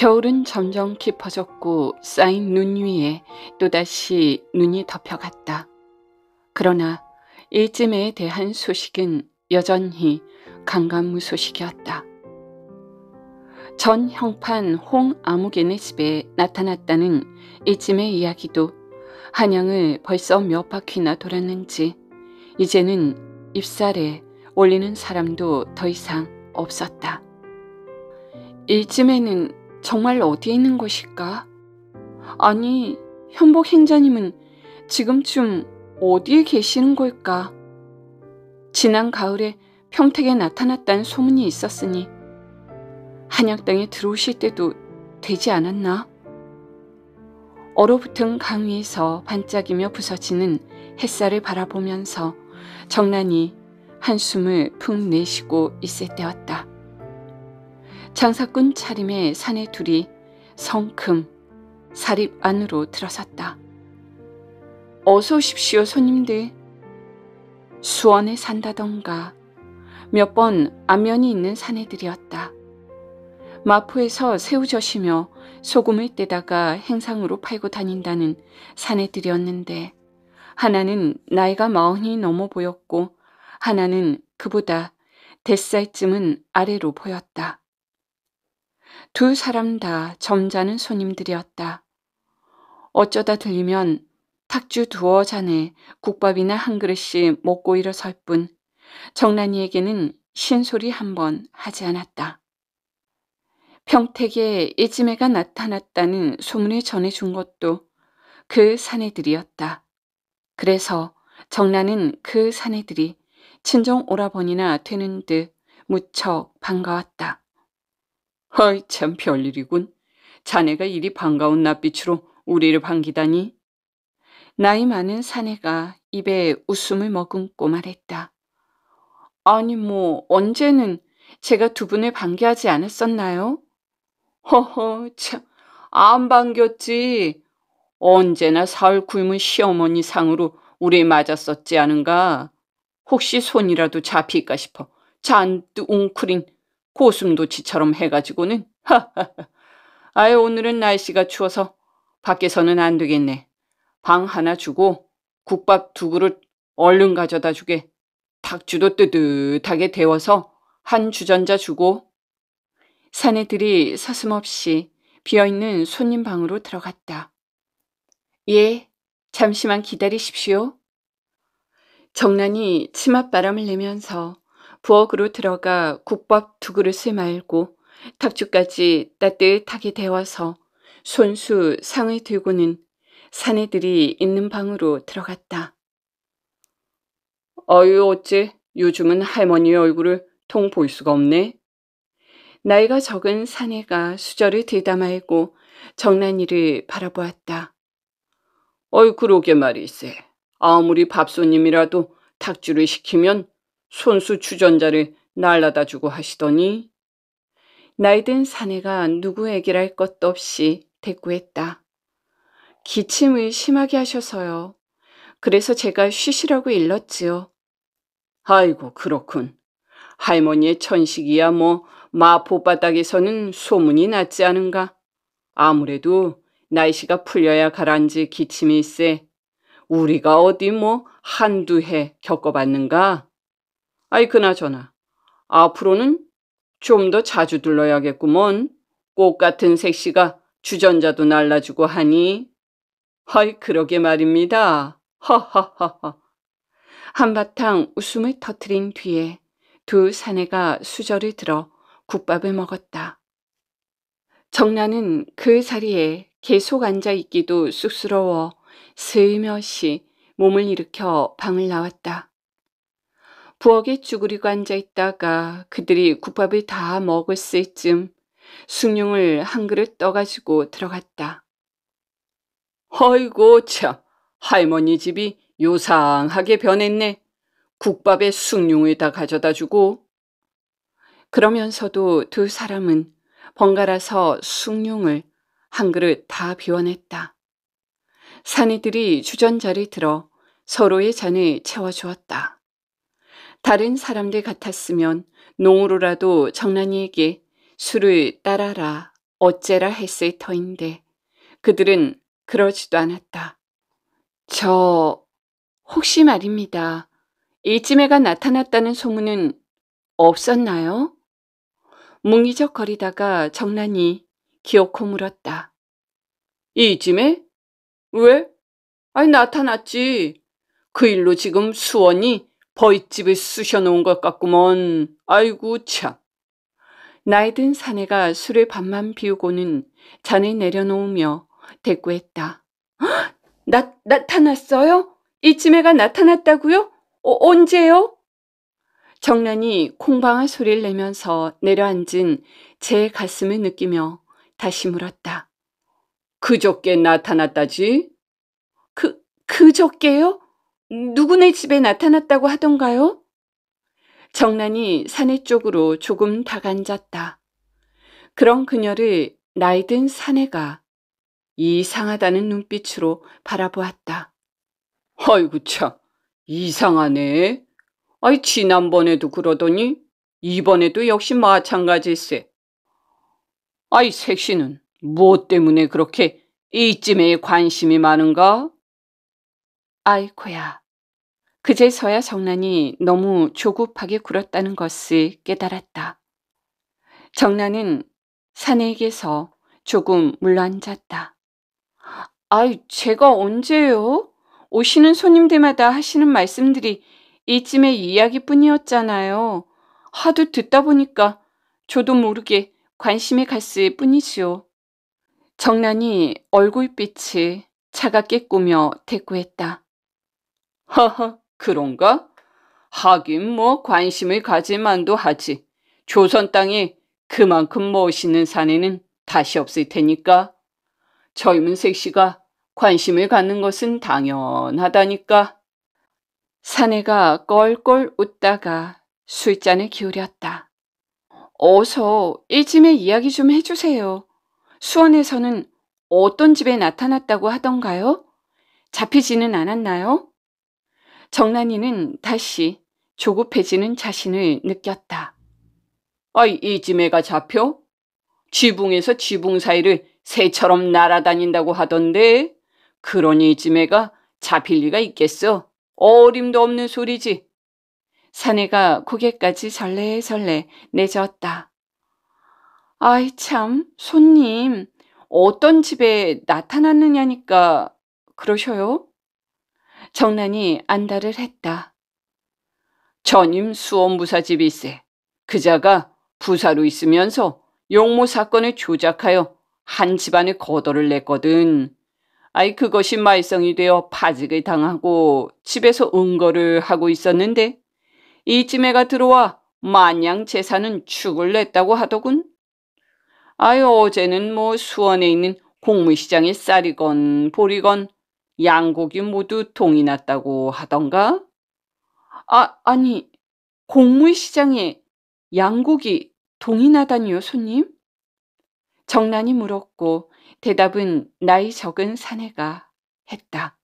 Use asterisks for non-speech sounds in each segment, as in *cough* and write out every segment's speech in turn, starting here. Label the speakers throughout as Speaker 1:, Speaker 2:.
Speaker 1: 겨울은 점점 깊어졌고 쌓인 눈 위에 또다시 눈이 덮여갔다. 그러나 일쯤에 대한 소식은 여전히 강간무 소식이었다. 전 형판 홍아무개네 집에 나타났다는 일쯤의 이야기도 한양을 벌써 몇 바퀴나 돌았는지 이제는 입살에 올리는 사람도 더 이상 없었다. 일쯤에는 정말 어디에 있는 것일까? 아니, 현복 행자님은 지금쯤 어디에 계시는 걸까? 지난 가을에 평택에 나타났다는 소문이 있었으니 한약당에 들어오실 때도 되지 않았나? 얼어붙은 강 위에서 반짝이며 부서지는 햇살을 바라보면서 정란이 한숨을 푹 내쉬고 있을 때였다. 장사꾼 차림의 사내 둘이 성큼 사립 안으로 들어섰다. 어서 오십시오 손님들. 수원에 산다던가 몇 번 안면이 있는 사내들이었다. 마포에서 새우젓이며 소금을 떼다가 행상으로 팔고 다닌다는 사내들이었는데 하나는 나이가 마흔이 넘어 보였고 하나는 그보다 뱃살쯤은 아래로 보였다. 두 사람 다 점잖은 손님들이었다. 어쩌다 들리면 탁주 두어 잔에 국밥이나 한 그릇씩 먹고 일어설 뿐 정란이에게는 신소리 한 번 하지 않았다. 평택에 이지매가 나타났다는 소문을 전해준 것도 그 사내들이었다. 그래서 정란은 그 사내들이 친정 오라버니나 되는 듯 무척 반가웠다. 허이 참 별일이군. 자네가 이리 반가운 낯빛으로 우리를 반기다니. 나이 많은 사내가 입에 웃음을 머금고 말했다. 아니 뭐 언제는 제가 두 분을 반기하지 않았었나요? 허허 참 안 반겼지. 언제나 사흘 굶은 시어머니 상으로 우리 맞았었지 않은가. 혹시 손이라도 잡힐까 싶어 잔뜩 웅크린 고슴도치처럼 해가지고는 하하하 아예 오늘은 날씨가 추워서 밖에서는 안 되겠네. 방 하나 주고 국밥 두 그릇 얼른 가져다 주게. 닭주도 뜨뜻하게 데워서 한 주전자 주고 사내들이 서슴없이 비어있는 손님 방으로 들어갔다. 예, 잠시만 기다리십시오. 정란이 치맛바람을 내면서 부엌으로 들어가 국밥 두 그릇을 말고 탁주까지 따뜻하게 데워서 손수 상을 들고는 사내들이 있는 방으로 들어갔다. 어유 어째 요즘은 할머니의 얼굴을 통 볼 수가 없네. 나이가 적은 사내가 수저를 들다 말고 정난이를 바라보았다. 어이 그러게 말이세. 아무리 밥손님이라도 탁주를 시키면 손수 주전자를 날라다 주고 하시더니 나이든 사내가 누구 에게랄 것도 없이 대꾸했다. 기침을 심하게 하셔서요. 그래서 제가 쉬시라고 일렀지요. 아이고 그렇군. 할머니의 천식이야 뭐 마포바닥에서는 소문이 났지 않은가. 아무래도 날씨가 풀려야 가라앉을 기침일세. 우리가 어디 뭐 한두 해 겪어봤는가? 아이 그나저나 앞으로는 좀 더 자주 들러야겠구먼. 꽃 같은 색시가 주전자도 날라주고 하니. 아이 그러게 말입니다. 허허허허. 한바탕 웃음을 터뜨린 뒤에 두 사내가 수저를 들어 국밥을 먹었다. 정란은 그 자리에 계속 앉아 있기도 쑥스러워 슬며시 몸을 일으켜 방을 나왔다. 부엌에 쭈그리고 앉아 있다가 그들이 국밥을 다 먹을 새쯤 숭늉을 한 그릇 떠가지고 들어갔다. 아이고 참 할머니 집이 요상하게 변했네. 국밥에 숭늉을 다 가져다 주고. 그러면서도 두 사람은 번갈아서 숭늉을 한 그릇 다 비워냈다. 사내들이 주전자를 들어 서로의 잔을 채워주었다. 다른 사람들 같았으면 농으로라도 정란이에게 술을 따라라 어째라 했을 터인데 그들은 그러지도 않았다. 저 혹시 말입니다. 일지매가 나타났다는 소문은 없었나요? 뭉이적거리다가 정란이 기어코 물었다. 일지매? 왜? 아니 나타났지. 그 일로 지금 수원이 허윗집에 쑤셔놓은 것 같구먼. 아이고 참. 나이 든 사내가 술에 밥만 비우고는 잔을 내려놓으며 대꾸했다. 헉! *gasps* 나, 나타났어요? 이쯤에가 나타났다고요? 어, 언제요? 정란이 콩방아 소리를 내면서 내려앉은 제 가슴을 느끼며 다시 물었다. 그저께 나타났다지? 그, 그저께요? 누구네 집에 나타났다고 하던가요? 정란이 사내 쪽으로 조금 다간졌다. 그런 그녀를 나이든 사내가 이상하다는 눈빛으로 바라보았다. 아이구 참, 이상하네. 아이 지난번에도 그러더니 이번에도 역시 마찬가지일세. 아이 색시는 무엇 뭐 때문에 그렇게 이쯤에 관심이 많은가? 아이코야. 그제서야 정란이 너무 조급하게 굴었다는 것을 깨달았다. 정란은 사내에게서 조금 물러앉았다. 아이, 제가 언제요? 오시는 손님들마다 하시는 말씀들이 이쯤의 이야기뿐이었잖아요. 하도 듣다 보니까 저도 모르게 관심이 갔을 뿐이지요. 정란이 얼굴빛을 차갑게 꾸며 대꾸했다. 허허, 그런가? 하긴 뭐 관심을 가질 만도 하지. 조선 땅에 그만큼 멋있는 산에는 다시 없을 테니까. 젊은 색시가 관심을 갖는 것은 당연하다니까. 사내가 껄껄 웃다가 술잔을 기울였다. 어서 일집에 이야기 좀 해주세요. 수원에서는 어떤 집에 나타났다고 하던가요? 잡히지는 않았나요? 정란이는 다시 조급해지는 자신을 느꼈다. 아이, 이 지매가 잡혀? 지붕에서 지붕 사이를 새처럼 날아다닌다고 하던데 그러니 이 지매가 잡힐 리가 있겠어. 어림도 없는 소리지. 사내가 고개까지 설레설레 내졌다. 아이 참 손님 어떤 집에 나타났느냐니까 그러셔요? 정난이 안달을 했다. 전임 수원 무사집이세 그자가 부사로 있으면서 용모 사건을 조작하여 한집안에거덜을 냈거든. 아이 그것이 말썽이 되어 파직을 당하고 집에서 응거를 하고 있었는데 이쯤에가 들어와 마냥 재산은 축을 냈다고 하더군. 아유 어제는 뭐 수원에 있는 공무시장의 쌀이건 보리건 양고기 모두 동이 났다고 하던가? 아, 아니, 공무의 시장에 양고기 동이 나다니요, 손님? 정란이 물었고 대답은 나이 적은 사내가 했다.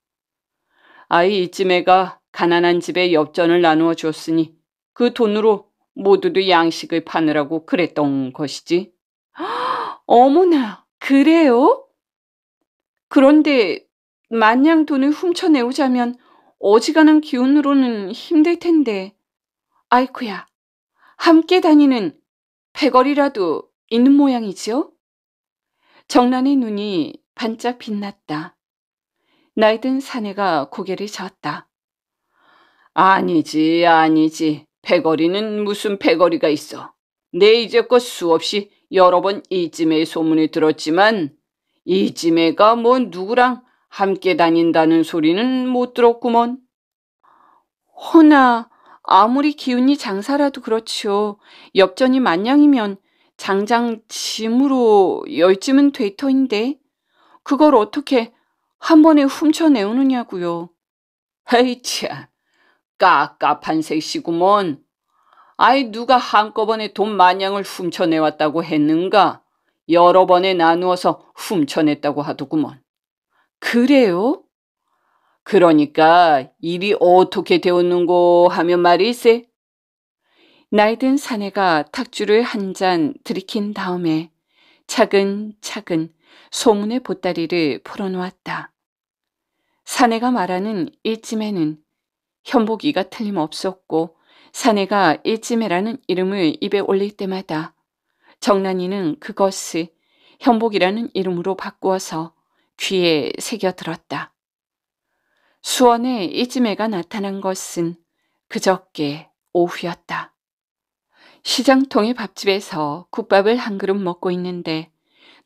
Speaker 1: 아이 이쯤에가 가난한 집에 엽전을 나누어 줬으니 그 돈으로 모두도 양식을 파느라고 그랬던 것이지. *gasps* 어머나, 그래요? 그런데 만냥 돈을 훔쳐내오자면 어지간한 기운으로는 힘들 텐데 아이쿠야 함께 다니는 패거리라도 있는 모양이지요? 정란의 눈이 반짝 빛났다. 나이든 사내가 고개를 저었다. 아니지 아니지 패거리는 무슨 패거리가 있어. 내 이제껏 수없이 여러 번 이쯤의 소문을 들었지만 이쯤에가 뭐 누구랑 함께 다닌다는 소리는 못 들었구먼. 허나 아무리 기운이 장사라도 그렇지요. 엽전이 만냥이면 장장 짐으로 열짐은될 터인데 그걸 어떻게 한 번에 훔쳐내오느냐고요. 헤이 참 깝깝한 셋이구먼. 아이 누가 한꺼번에 돈 마냥을 훔쳐내왔다고 했는가. 여러 번에 나누어서 훔쳐냈다고 하더구먼. 그래요? 그러니까 일이 어떻게 되었는고 하면 말이세. 나이든 사내가 탁주를 한 잔 들이킨 다음에 차근차근 소문의 보따리를 풀어놓았다. 사내가 말하는 일찜에는 현복이가 틀림없었고 사내가 일찜에라는 이름을 입에 올릴 때마다 정란이는 그것을 현복이라는 이름으로 바꾸어서 귀에 새겨들었다. 수원에 이지매가 나타난 것은 그저께 오후였다. 시장통의 밥집에서 국밥을 한 그릇 먹고 있는데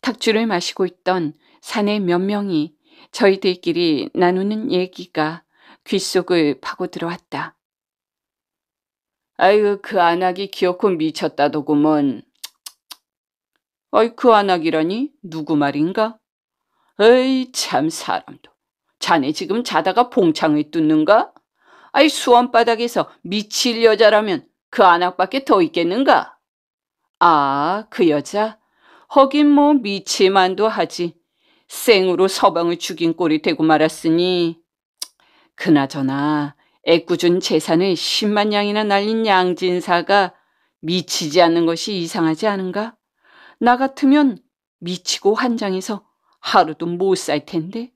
Speaker 1: 탁주를 마시고 있던 사내 몇 명이 저희들끼리 나누는 얘기가 귓속을 파고 들어왔다. 아유 그 안악이 귀엽고 미쳤다더구먼. 아이 *tsk* 그 안악이라니 누구 말인가? 에이 참 사람도. 자네 지금 자다가 봉창을 뚫는가? 아이 수원바닥에서 미칠 여자라면 그 안악밖에 더 있겠는가? 아, 그 여자? 허긴 뭐 미칠만도 하지. 생으로 서방을 죽인 꼴이 되고 말았으니. 그나저나 애꿎은 재산을 십만냥이나 날린 양진사가 미치지 않는 것이 이상하지 않은가? 나 같으면 미치고 환장해서 하루도 못 살 텐데.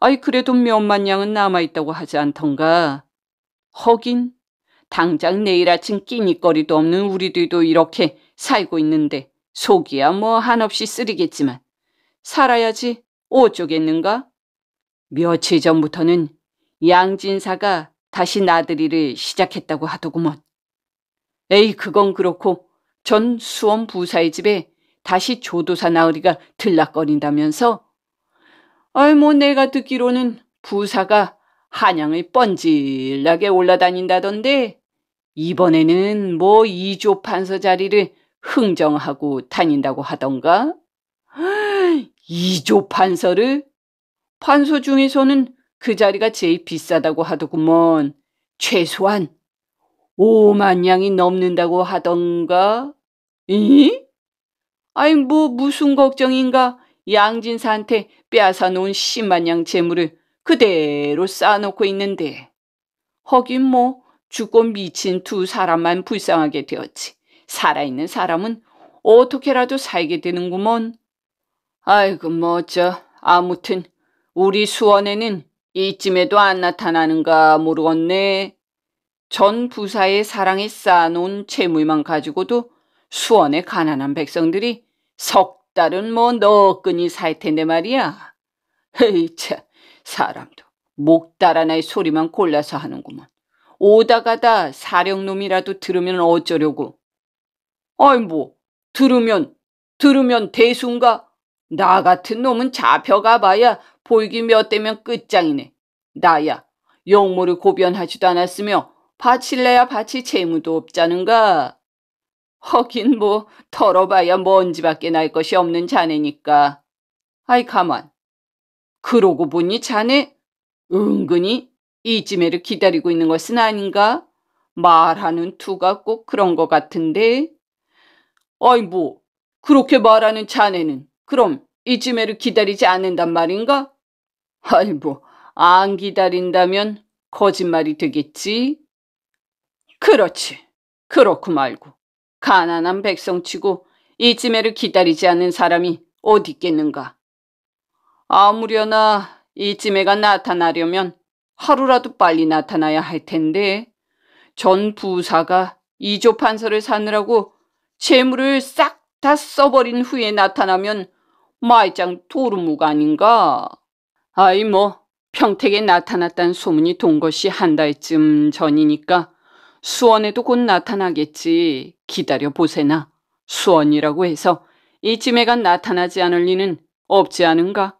Speaker 1: 아이 그래도 몇만 냥은 남아있다고 하지 않던가. 허긴 당장 내일 아침 끼니거리도 없는 우리들도 이렇게 살고 있는데 속이야 뭐 한없이 쓰리겠지만 살아야지 어쩌겠는가? 며칠 전부터는 양진사가 다시 나들이를 시작했다고 하더구먼. 에이 그건 그렇고 전 수원 부사의 집에 다시 조도사 나으리가 들락거린다면서 아이 뭐 내가 듣기로는 부사가 한양을 뻔질나게 올라다닌다던데 이번에는 뭐 이조 판서 자리를 흥정하고 다닌다고 하던가? *gasps* 이조 판서를? 판서 중에서는 그 자리가 제일 비싸다고 하더구먼. 최소한 5만 양이 넘는다고 하던가? 이? 아이 뭐 무슨 걱정인가 양진사한테 빼앗아 놓은 십만냥 재물을 그대로 쌓아놓고 있는데 허긴 뭐 죽고 미친 두 사람만 불쌍하게 되었지 살아있는 사람은 어떻게라도 살게 되는구먼 아이고 뭐 어쩌 아무튼 우리 수원에는 이쯤에도 안 나타나는가 모르겠네 전 부사의 사랑에 쌓아놓은 재물만 가지고도 수원의 가난한 백성들이 석 달은 뭐 너끈히 살 텐데 말이야. 헤이 차 사람도 목달 하나의 소리만 골라서 하는구먼. 오다가다 사령놈이라도 들으면 어쩌려고. 아이 뭐 들으면 들으면 대순가나 같은 놈은 잡혀가 봐야 보이기 몇 대면 끝장이네. 나야 용모를 고변하지도 않았으며 바칠래야 바칠 재무도 없자는가. 하긴 뭐 털어봐야 먼지밖에 날 것이 없는 자네니까. 아이 가만. 그러고 보니 자네 은근히 이쯤에를 기다리고 있는 것은 아닌가? 말하는 투가 꼭 그런 것 같은데. 아이 뭐 그렇게 말하는 자네는 그럼 이쯤에를 기다리지 않는단 말인가? 아이 뭐 안 기다린다면 거짓말이 되겠지. 그렇지. 그렇고 말고. 가난한 백성치고 이쯤에를 기다리지 않는 사람이 어디 있겠는가. 아무려나 이쯤에가 나타나려면 하루라도 빨리 나타나야 할 텐데 전 부사가 이조 판서를 사느라고 재물을 싹 다 써버린 후에 나타나면 말짱 도루묵 아닌가. 아이 뭐 평택에 나타났단 소문이 돈 것이 한 달쯤 전이니까 수원에도 곧 나타나겠지. 기다려 보세나. 수원이라고 해서 이쯤에가 나타나지 않을 리는 없지 않은가?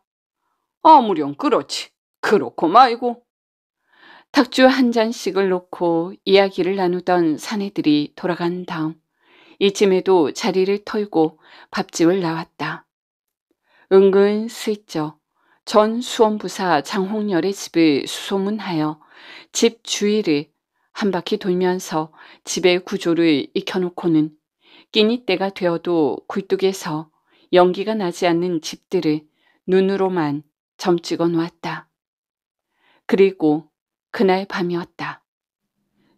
Speaker 1: 아무렴 그렇지. 그렇고 말고. 탁주 한 잔씩을 놓고 이야기를 나누던 사내들이 돌아간 다음 이쯤에도 자리를 털고 밥집을 나왔다. 은근 슬쩍 전 수원부사 장홍열의 집을 수소문하여 집 주위를 한 바퀴 돌면서 집의 구조를 익혀놓고는 끼니 때가 되어도 굴뚝에서 연기가 나지 않는 집들을 눈으로만 점찍어 놓았다. 그리고 그날 밤이었다.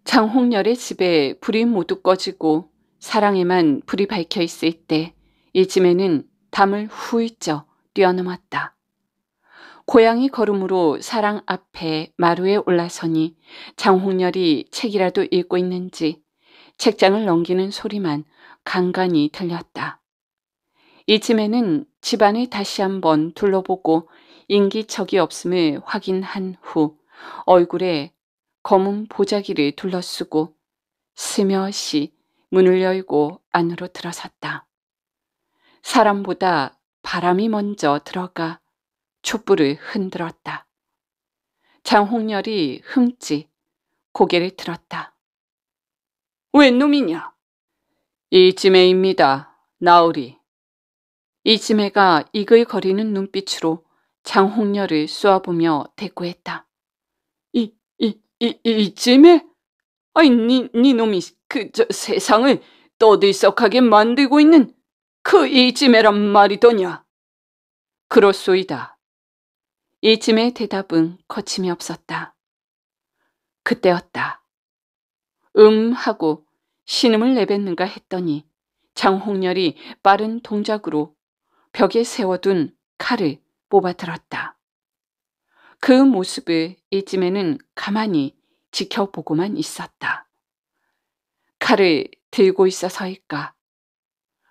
Speaker 1: 장홍열의 집에 불이 모두 꺼지고 사랑에만 불이 밝혀 있을 때 이쯤에는 담을 후이쩍 뛰어넘었다. 고양이 걸음으로 사랑 앞에 마루에 올라서니 장홍렬이 책이라도 읽고 있는지 책장을 넘기는 소리만 간간히 들렸다. 이쯤에는 집안을 다시 한번 둘러보고 인기척이 없음을 확인한 후 얼굴에 검은 보자기를 둘러쓰고 스며시 문을 열고 안으로 들어섰다. 사람보다 바람이 먼저 들어가 촛불을 흔들었다. 장홍렬이 흠지 고개를 들었다. 웬 놈이냐? 이지매입니다. 나으리. 이지매가 이글거리는 눈빛으로 장홍렬을 쏘아보며 대꾸했다. 이, 이, 이, 이지매 아이, 니, 니 놈이 그 저 세상을 떠들썩하게 만들고 있는 그이지매란 말이더냐? 그렇소이다. 이쯤의 대답은 거침이 없었다. 그때였다. 음 하고 신음을 내뱉는가 했더니 장홍렬이 빠른 동작으로 벽에 세워둔 칼을 뽑아들었다. 그 모습을 이쯤에는 가만히 지켜보고만 있었다. 칼을 들고 있어서일까?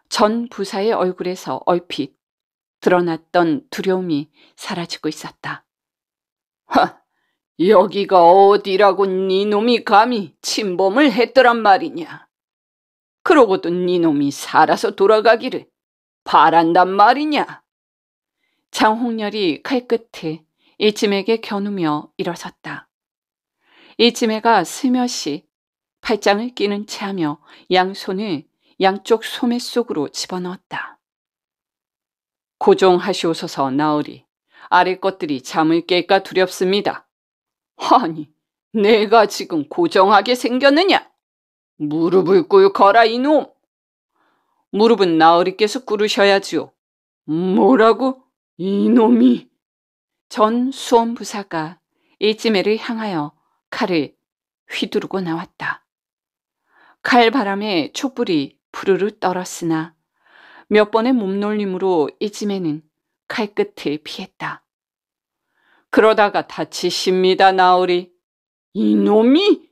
Speaker 1: 전 부사의 얼굴에서 얼핏 드러났던 두려움이 사라지고 있었다. 하, 여기가 어디라고 니놈이 감히 침범을 했더란 말이냐. 그러고도 니놈이 살아서 돌아가기를 바란단 말이냐. 장홍렬이 칼끝에 이쯤에게 겨누며 일어섰다. 이쯤에가 스며시 팔짱을 끼는 채 하며 양손을 양쪽 소매 속으로 집어넣었다. 고종하시오소서 나으리 아래 것들이 잠을 깰까 두렵습니다. 아니 내가 지금 고정하게 생겼느냐? 무릎을 꿇거라 이놈. 무릎은 나으리께서 꿇으셔야지요. 뭐라고? 이놈이. 전 수원부사가 이지매를 향하여 칼을 휘두르고 나왔다. 칼바람에 촛불이 푸르르 떨었으나 몇 번의 몸놀림으로 이쯤에는 칼끝을 피했다. 그러다가 다치십니다, 나으리. 이놈이!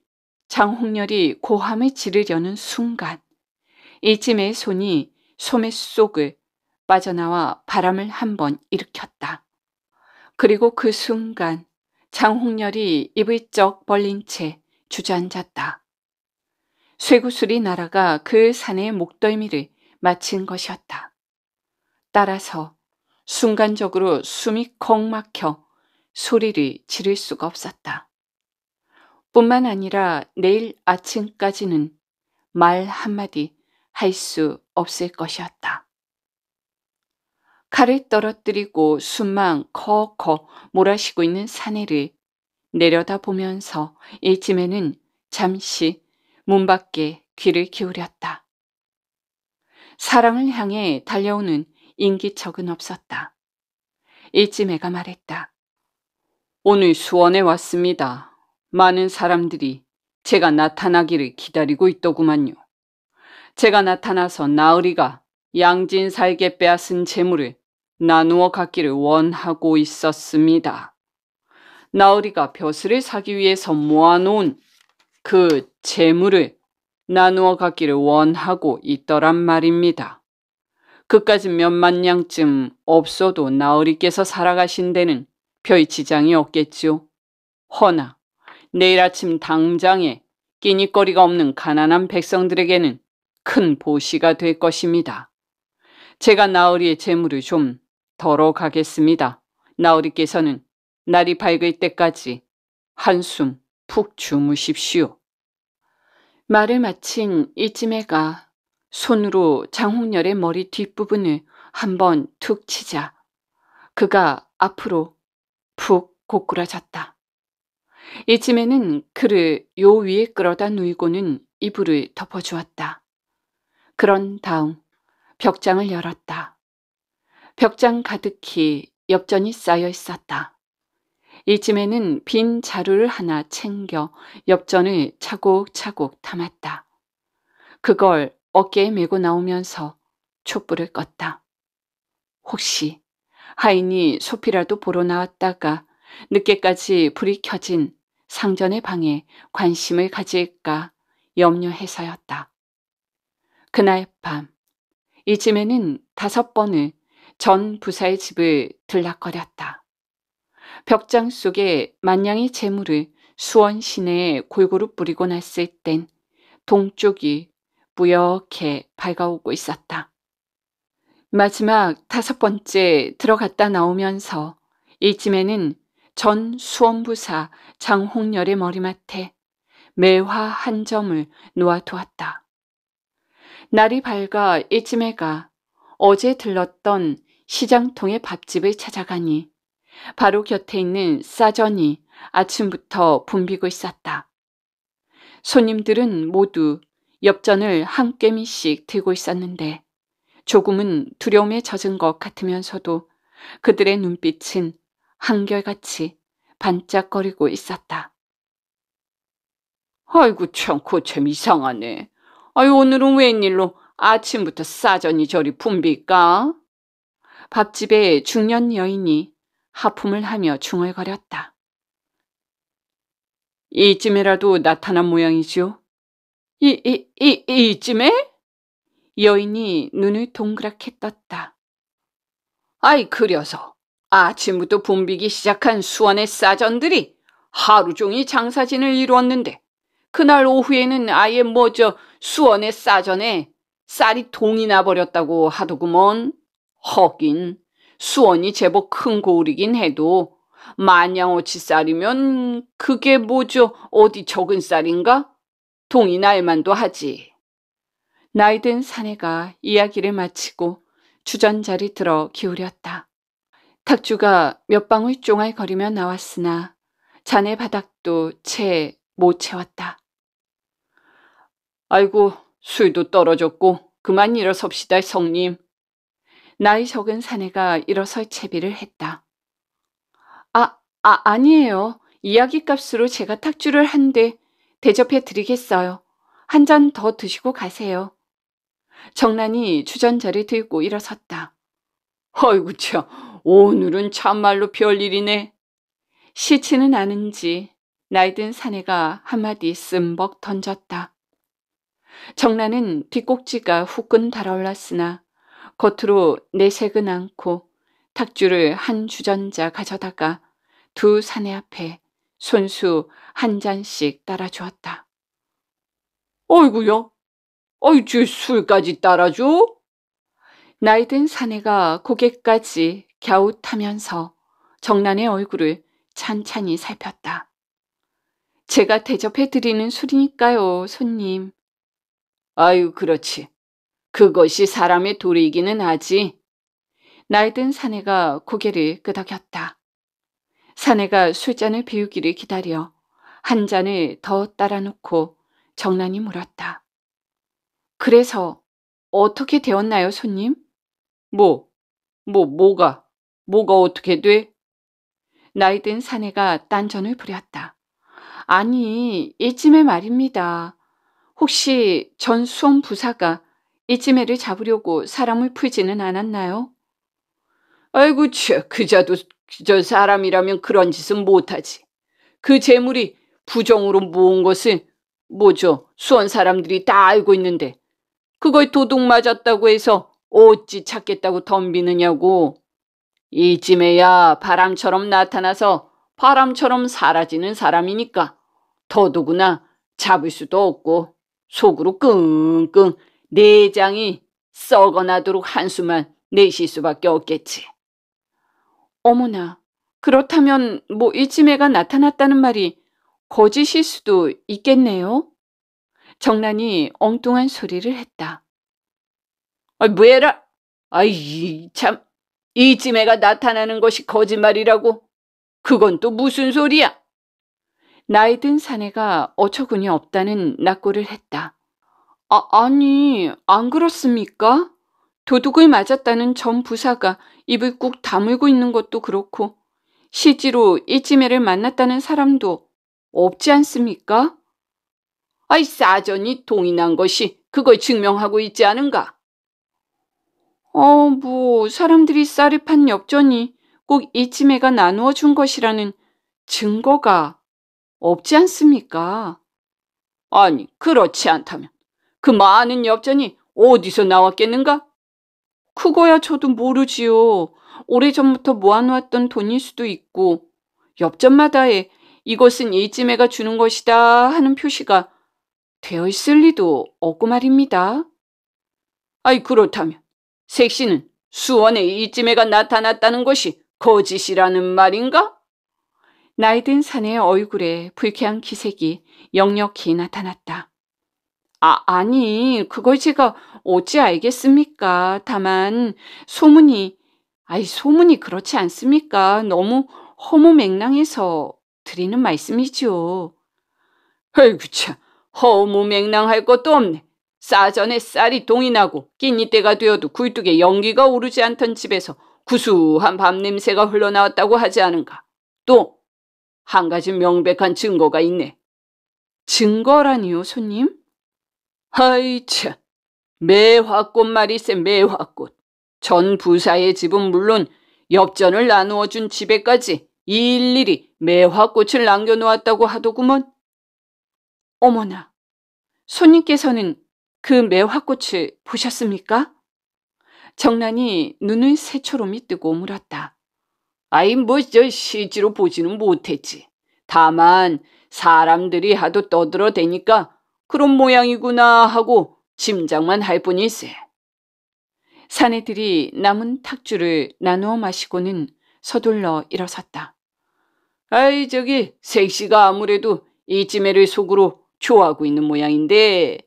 Speaker 1: 장홍렬이 고함을 지르려는 순간 이쯤에 손이 소매 속을 빠져나와 바람을 한 번 일으켰다. 그리고 그 순간 장홍렬이 입을 쩍 벌린 채 주저앉았다. 쇠구슬이 날아가 그 산의 목덜미를 마친 것이었다. 따라서 순간적으로 숨이 콩 막혀 소리를 지를 수가 없었다. 뿐만 아니라 내일 아침까지는 말 한마디 할 수 없을 것이었다. 칼을 떨어뜨리고 숨만 커커 몰아쉬고 있는 사내를 내려다보면서 일침에는 잠시 문 밖에 귀를 기울였다. 사랑을 향해 달려오는 인기척은 없었다. 이쯤 매가 말했다. 오늘 수원에 왔습니다. 많은 사람들이 제가 나타나기를 기다리고 있더구만요. 제가 나타나서 나으리가 양진 살게 빼앗은 재물을 나누어 갖기를 원하고 있었습니다. 나으리가 벼슬을 사기 위해서 모아놓은 그 재물을 나누어 갖기를 원하고 있더란 말입니다. 그까지 몇만 냥쯤 없어도 나으리께서 살아가신 데는 별 지장이 없겠지요. 허나 내일 아침 당장에 끼니거리가 없는 가난한 백성들에게는 큰 보시가 될 것입니다. 제가 나으리의 재물을 좀 덜어 가겠습니다. 나으리께서는 날이 밝을 때까지 한숨 푹 주무십시오. 말을 마친 이쯤에가 손으로 장홍렬의 머리 뒷부분을 한 번 툭 치자 그가 앞으로 푹 고꾸라졌다. 이쯤에는 그를 요 위에 끌어다 누이고는 이불을 덮어주었다. 그런 다음 벽장을 열었다. 벽장 가득히 엽전이 쌓여 있었다. 이쯤에는 빈 자루를 하나 챙겨 엽전을 차곡차곡 담았다. 그걸 어깨에 메고 나오면서 촛불을 껐다. 혹시 하인이 소피라도 보러 나왔다가 늦게까지 불이 켜진 상전의 방에 관심을 가질까 염려해서였다. 그날 밤 이쯤에는 다섯 번을 전 부사의 집을 들락거렸다. 벽장 속에 만냥의 재물을 수원 시내에 골고루 뿌리고 났을 땐 동쪽이 뿌옇게 밝아오고 있었다. 마지막 다섯 번째 들어갔다 나오면서 이쯤에는 전 수원부사 장홍열의 머리맡에 매화 한 점을 놓아두었다. 날이 밝아 이쯤에가 어제 들렀던 시장통의 밥집을 찾아가니 바로 곁에 있는 싸전이 아침부터 붐비고 있었다. 손님들은 모두 엽전을 한 꿰미씩 들고 있었는데 조금은 두려움에 젖은 것 같으면서도 그들의 눈빛은 한결같이 반짝거리고 있었다. 아이고 참 고참 이상하네. 아유 오늘은 웬일로 아침부터 싸전이 저리 붐빌까? 밥집에 중년 여인이 하품을 하며 중얼거렸다. 이쯤에라도 나타난 모양이지요? 이, 이, 이, 이쯤에? 여인이 눈을 동그랗게 떴다. 아이, 그려서 아침부터 붐비기 시작한 수원의 싸전들이 하루 종일 장사진을 이루었는데 그날 오후에는 아예 뭐 저 수원의 싸전에 쌀이 동이 나버렸다고 하더구먼. 허긴. 수원이 제법 큰 고을이긴 해도 마냥오치 쌀이면 그게 뭐죠? 어디 적은 쌀인가? 동이 날만도 하지. 나이든 사내가 이야기를 마치고 주전자리 들어 기울였다. 탁주가 몇 방울 쫑알거리며 나왔으나 잔의 바닥도 채 못 채웠다. 아이고 술도 떨어졌고 그만 일어섭시다 성님. 나이 적은 사내가 일어서 채비를 했다. 아, 아, 아니에요. 이야기 값으로 제가 탁주를 한대 대접해 드리겠어요. 한 잔 더 드시고 가세요. 정란이 주전자리 들고 일어섰다. 아이구 참, 오늘은 참말로 별일이네. 싫지는 않은지 나이든 사내가 한마디 쓴벅 던졌다. 정란은 뒷꼭지가 후끈 달아올랐으나 겉으로 내색은 않고 탁주를 한 주전자 가져다가 두 사내 앞에 손수 한 잔씩 따라주었다. 어이구야, 어이 쟤 술까지 따라줘? 나이든 사내가 고개까지 갸웃하면서 정란의 얼굴을 찬찬히 살폈다. 제가 대접해드리는 술이니까요, 손님. 아유, 그렇지. 그것이 사람의 도리이기는 하지. 나이든 사내가 고개를 끄덕였다. 사내가 술잔을 비우기를 기다려 한 잔을 더 따라놓고 정난이 물었다. 그래서 어떻게 되었나요, 손님? 뭐, 뭐, 뭐가, 뭐가 어떻게 돼? 나이든 사내가 딴전을 부렸다. 아니, 이쯤에 말입니다. 혹시 전 수원 부사가 이치매를 잡으려고 사람을 풀지는 않았나요? 아이고, 쟤, 그자도 저 사람이라면 그런 짓은 못하지. 그 재물이 부정으로 모은 것은 뭐죠? 수원 사람들이 다 알고 있는데 그걸 도둑 맞았다고 해서 어찌 찾겠다고 덤비느냐고. 이쯤에야 바람처럼 나타나서 바람처럼 사라지는 사람이니까 더더구나 잡을 수도 없고 속으로 끙끙 내장이 썩어나도록 한숨만 내쉴 수밖에 없겠지. 어머나, 그렇다면 뭐이치매가 나타났다는 말이 거짓일 수도 있겠네요. 정란이 엉뚱한 소리를 했다. 아, 뭐해라? 아이, 참. 이치매가 나타나는 것이 거짓말이라고? 그건 또 무슨 소리야? 나이 든 사내가 어처구니 없다는 낙고를 했다. 아, 아니, 안 그렇습니까? 도둑을 맞았다는 전 부사가 입을 꾹 다물고 있는 것도 그렇고 실제로 이지매를 만났다는 사람도 없지 않습니까? 아이 사전이 동의난 것이 그걸 증명하고 있지 않은가? 어, 뭐 사람들이 쌀을 판 엽전이 꼭 이치매가 나누어 준 것이라는 증거가 없지 않습니까? 아니, 그렇지 않다면 그 많은 엽전이 어디서 나왔겠는가? 그거야 저도 모르지요. 오래전부터 모아놓았던 돈일 수도 있고 엽전마다에 이것은 이쯤에가 주는 것이다 하는 표시가 되어 있을 리도 없고 말입니다. 아이 그렇다면 색시는 수원에 이쯤에가 나타났다는 것이 거짓이라는 말인가? 나이든 사내의 얼굴에 불쾌한 기색이 역력히 나타났다. 아, 아니, 그걸 제가 어찌 알겠습니까? 다만, 소문이, 아이, 소문이 그렇지 않습니까? 너무 허무맹랑해서 드리는 말씀이지요. 아이구 참, 허무맹랑할 것도 없네. 싸전에 쌀이 동이 나고 끼니 때가 되어도 굴뚝에 연기가 오르지 않던 집에서 구수한 밤 냄새가 흘러나왔다고 하지 않은가. 또, 한 가지 명백한 증거가 있네. 증거라니요, 손님? 아이 참, 매화꽃 말이세 매화꽃. 전 부사의 집은 물론 엽전을 나누어 준 집에까지 일일이 매화꽃을 남겨놓았다고 하더구먼. 어머나, 손님께서는 그 매화꽃을 보셨습니까? 정란이 눈을 새초롬이 뜨고 물었다. 아이 뭐저 실제로 보지는 못했지. 다만 사람들이 하도 떠들어대니까 그런 모양이구나 하고 짐작만 할 뿐이세. 사내들이 남은 탁주를 나누어 마시고는 서둘러 일어섰다. 아이 저기 색시가 아무래도 이지해를 속으로 좋아하고 있는 모양인데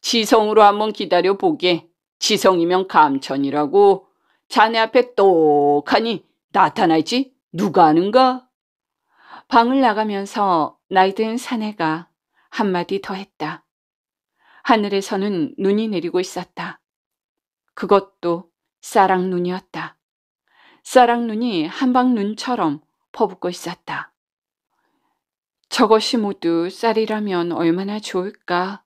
Speaker 1: 지성으로 한번 기다려 보게. 지성이면 감천이라고 자네 앞에 똑하니 나타날지 누가 아는가? 방을 나가면서 나이든 사내가 한마디 더 했다. 하늘에서는 눈이 내리고 있었다. 그것도 사랑 눈이었다. 사랑 눈이 한방 눈처럼 퍼붓고 있었다. 저것이 모두 쌀이라면 얼마나 좋을까?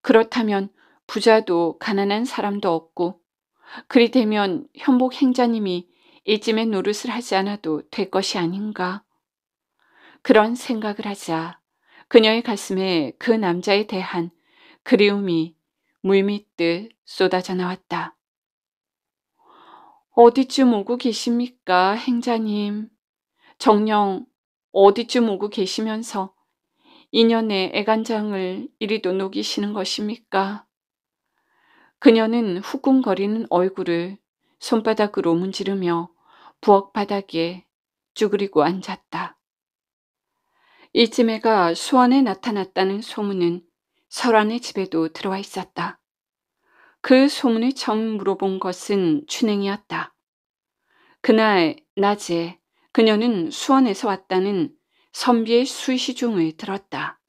Speaker 1: 그렇다면 부자도 가난한 사람도 없고 그리 되면 현복 행자님이 이쯤에 노릇을 하지 않아도 될 것이 아닌가? 그런 생각을 하자 그녀의 가슴에 그 남자에 대한 그리움이 물밑듯 쏟아져 나왔다. 어디쯤 오고 계십니까, 행자님? 정녕 어디쯤 오고 계시면서 인연의 애간장을 이리도 녹이시는 것입니까? 그녀는 후궁거리는 얼굴을 손바닥으로 문지르며 부엌 바닥에 쭈그리고 앉았다. 이쯤에가 수원에 나타났다는 소문은 설안의 집에도 들어와 있었다. 그 소문을 처음 물어본 것은 춘행이었다. 그날 낮에 그녀는 수원에서 왔다는 선비의 수시중을 들었다.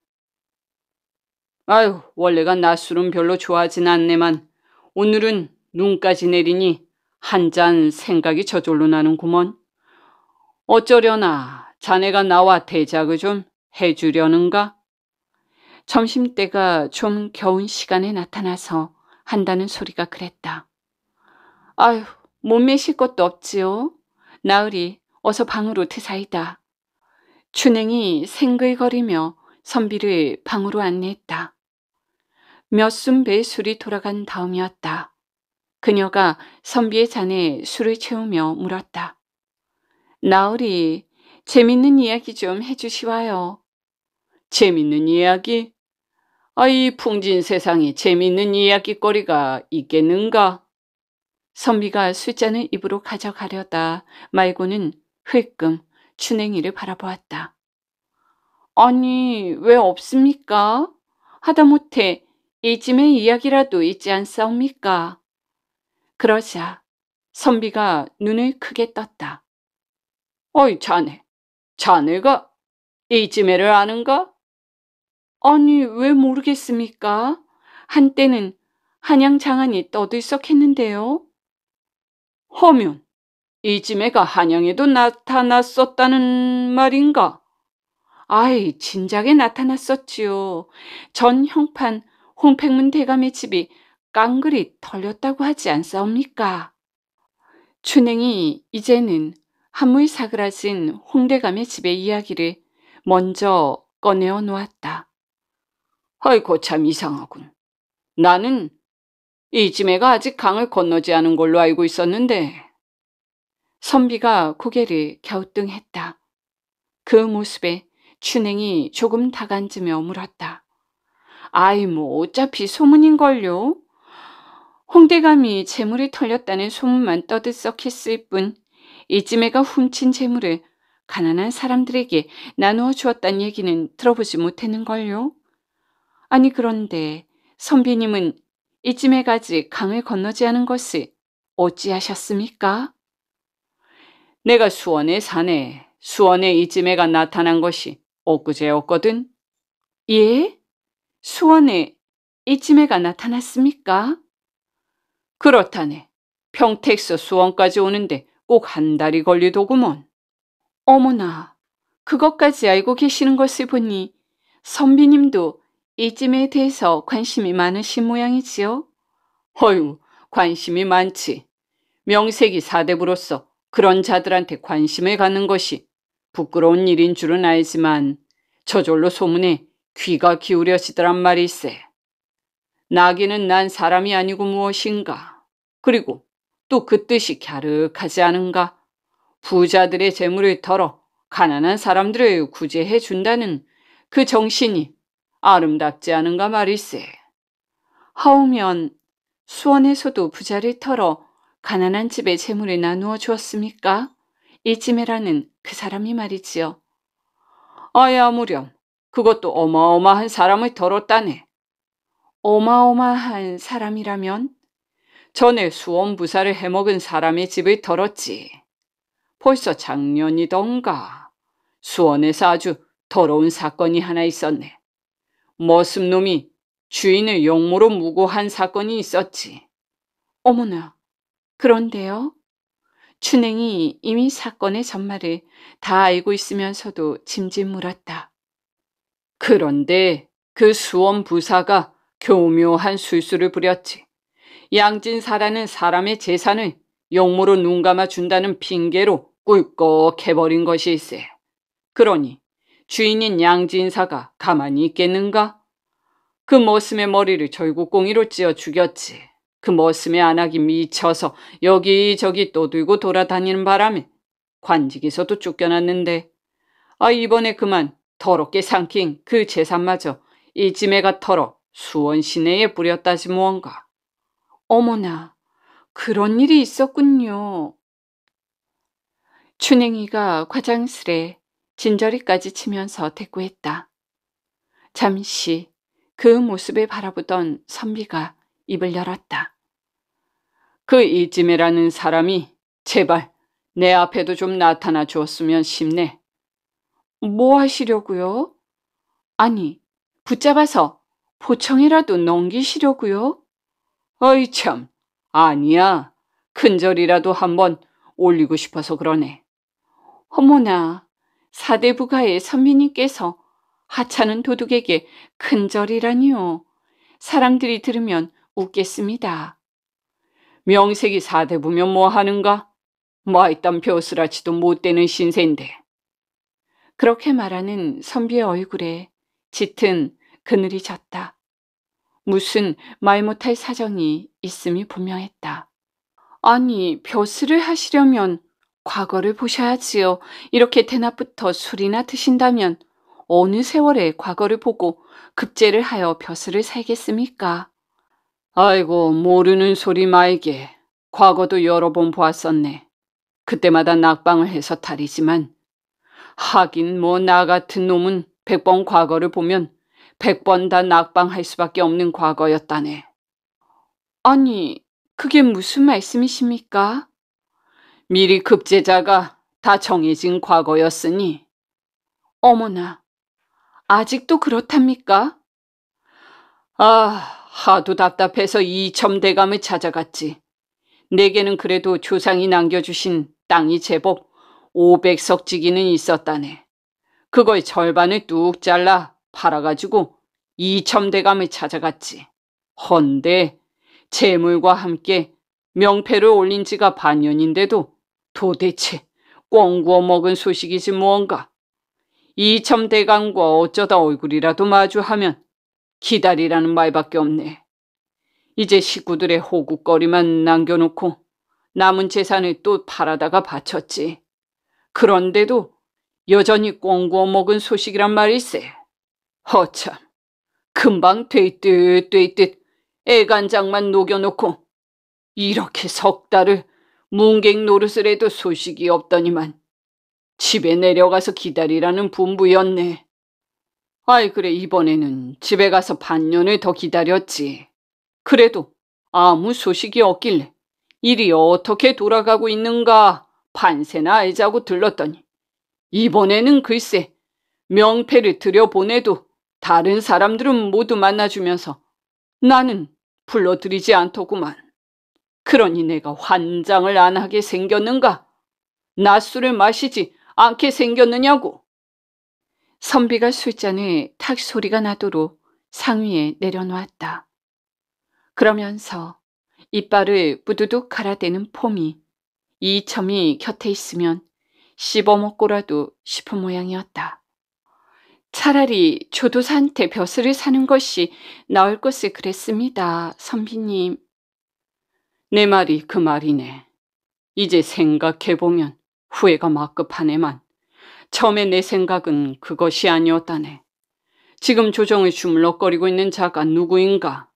Speaker 1: 아유, 원래가 낮술은 별로 좋아하진 않네만 오늘은 눈까지 내리니 한 잔 생각이 저절로 나는구먼. 어쩌려나 자네가 나와 대작을 좀 해주려는가? 점심때가 좀 겨운 시간에 나타나서 한다는 소리가 그랬다. 아휴, 못 매실 것도 없지요. 나으리, 어서 방으로 드사이다. 춘행이 생글거리며 선비를 방으로 안내했다. 몇순 배의 술이 돌아간 다음이었다. 그녀가 선비의 잔에 술을 채우며 물었다. 나으리, 재밌는 이야기 좀 해주시와요. 재밌는 이야기? 아이 풍진 세상에 재미있는 이야기거리가 있겠는가? 선비가 숫자는 입으로 가져가려다 말고는 흘끔 춘행이를 바라보았다. 아니 왜 없습니까? 하다못해 이쯤의 이야기라도 있지 않사옵니까? 그러자 선비가 눈을 크게 떴다. 어이 자네, 자네가 이쯤에를 아는가? 아니 왜 모르겠습니까? 한때는 한양 장안이 떠들썩했는데요. 허면 이지매가 한양에도 나타났었다는 말인가? 아이 진작에 나타났었지요. 전 형판 홍팽문 대감의 집이 깡그리 털렸다고 하지 않사옵니까? 춘행이 이제는 한물 사그라진 홍대감의 집의 이야기를 먼저 꺼내어 놓았다. 아이고 참 이상하군. 나는 이지에가 아직 강을 건너지 않은 걸로 알고 있었는데. 선비가 고개를 갸우뚱했다. 그 모습에 춘행이 조금 다간지며 물었다. 아이 뭐 어차피 소문인걸요. 홍대감이 재물이 털렸다는 소문만 떠들썩했을 뿐 이쯤에가 훔친 재물을 가난한 사람들에게 나누어 주었다는 얘기는 들어보지 못했는걸요. 아니 그런데 선비님은 이쯤에 가지 강을 건너지 않은 것을 어찌하셨습니까? 내가 수원에 사네. 수원에 이쯤에가 나타난 것이 엊그제였거든. 예? 수원에 이쯤에가 나타났습니까? 그렇다네. 평택서 수원까지 오는데 꼭 한 달이 걸리더구먼. 어머나, 그것까지 알고 계시는 것을 보니 선비님도 이쯤에 대해서 관심이 많으신 모양이지요? 어휴, 관심이 많지. 명색이 사대부로서 그런 자들한테 관심을 갖는 것이 부끄러운 일인 줄은 알지만 저절로 소문에 귀가 기울여지더란 말일세. 나기는 난 사람이 아니고 무엇인가. 그리고 또 그 뜻이 갸륵하지 않은가. 부자들의 재물을 털어 가난한 사람들을 구제해 준다는 그 정신이 아름답지 않은가 말일세. 하오면 수원에서도 부자를 털어 가난한 집에 재물을 나누어 주었습니까? 이쯤에라는 그 사람이 말이지요. 아야 무렴. 그것도 어마어마한 사람을 덜었다네. 어마어마한 사람이라면? 전에 수원 부사를 해먹은 사람의 집을 덜었지. 벌써 작년이던가. 수원에서 아주 더러운 사건이 하나 있었네. 머슴놈이 주인을 용모로 무고한 사건이 있었지. 어머나, 그런데요? 춘행이 이미 사건의 전말을 다 알고 있으면서도 짐짓 물었다. 그런데 그 수원 부사가 교묘한 술수를 부렸지. 양진사라는 사람의 재산을 용모로 눈감아 준다는 핑계로 꿀꺽 해버린 것일세. 이 그러니 주인인 양진사가 가만히 있겠는가? 그 머슴의 머리를 절구꽁이로 찧어 죽였지. 그 머슴의 안악이 미쳐서 여기저기 떠들고 돌아다니는 바람에 관직에서도 쫓겨났는데 아 이번에 그만 더럽게 삼킨 그 재산마저 이쯤에가 털어 수원 시내에 뿌렸다지 무언가. 어머나, 그런 일이 있었군요. 춘행이가 과장스레 진저리까지 치면서 대꾸했다. 잠시 그모습에 바라보던 선비가 입을 열었다. 그 이쯤이라는 사람이 제발 내 앞에도 좀 나타나 주었으면 싶네. 뭐 하시려고요? 아니, 붙잡아서 보청이라도 넘기시려고요? 어이 참, 아니야. 큰절이라도 한번 올리고 싶어서 그러네. 어머나, 사대부가의 선비님께서 하찮은 도둑에게 큰 절이라니요. 사람들이 들으면 웃겠습니다. 명색이 사대부면 뭐하는가? 마이딴 벼슬아치도 못되는 신세인데. 그렇게 말하는 선비의 얼굴에 짙은 그늘이 졌다. 무슨 말 못할 사정이 있음이 분명했다. 아니, 벼슬을 하시려면 과거를 보셔야지요. 이렇게 대낮부터 술이나 드신다면 어느 세월에 과거를 보고 급제를 하여 벼슬을 살겠습니까? 아이고 모르는 소리 마 말게. 과거도 여러 번 보았었네. 그때마다 낙방을 해서 탈이지만 하긴 뭐 나 같은 놈은 백 번 과거를 보면 백 번 다 낙방할 수밖에 없는 과거였다네. 아니 그게 무슨 말씀이십니까? 미리 급제자가 다 정해진 과거였으니. 어머나, 아직도 그렇답니까? 아, 하도 답답해서 이첨대감을 찾아갔지. 내게는 그래도 조상이 남겨주신 땅이 제법 500석지기는 있었다네. 그걸 절반을 뚝 잘라 팔아가지고 이첨대감을 찾아갔지. 헌데 재물과 함께 명패를 올린 지가 반년인데도 도대체 꽁구어 먹은 소식이지 무언가. 이첨대감과 어쩌다 얼굴이라도 마주하면 기다리라는 말밖에 없네. 이제 식구들의 호구거리만 남겨놓고 남은 재산을 또 팔아다가 바쳤지. 그런데도 여전히 꽁구어 먹은 소식이란 말일세. 허참, 금방 되듯 되듯 애간장만 녹여놓고 이렇게 석 달을 문객 노릇을 해도 소식이 없더니만 집에 내려가서 기다리라는 분부였네. 아이 그래 이번에는 집에 가서 반년을 더 기다렸지. 그래도 아무 소식이 없길래 일이 어떻게 돌아가고 있는가 반세나 알자고 들렀더니 이번에는 글쎄 명패를 들여보내도 다른 사람들은 모두 만나주면서 나는 불러들이지 않더구만. 그러니 내가 환장을 안 하게 생겼는가? 낮술을 마시지 않게 생겼느냐고. 선비가 술잔에탁 소리가 나도록 상위에 내려놓았다. 그러면서 이빨을 뿌두둑 갈아대는 폼이 이 점이 곁에 있으면 씹어먹고라도 싶은 모양이었다. 차라리 조도사한테 벼슬을 사는 것이 나을 것을 그랬습니다, 선비님. 내 말이 그 말이네. 이제 생각해보면 후회가 막급하네만 처음에 내 생각은 그것이 아니었다네. 지금 조정을 주물럭거리고 있는 자가 누구인가?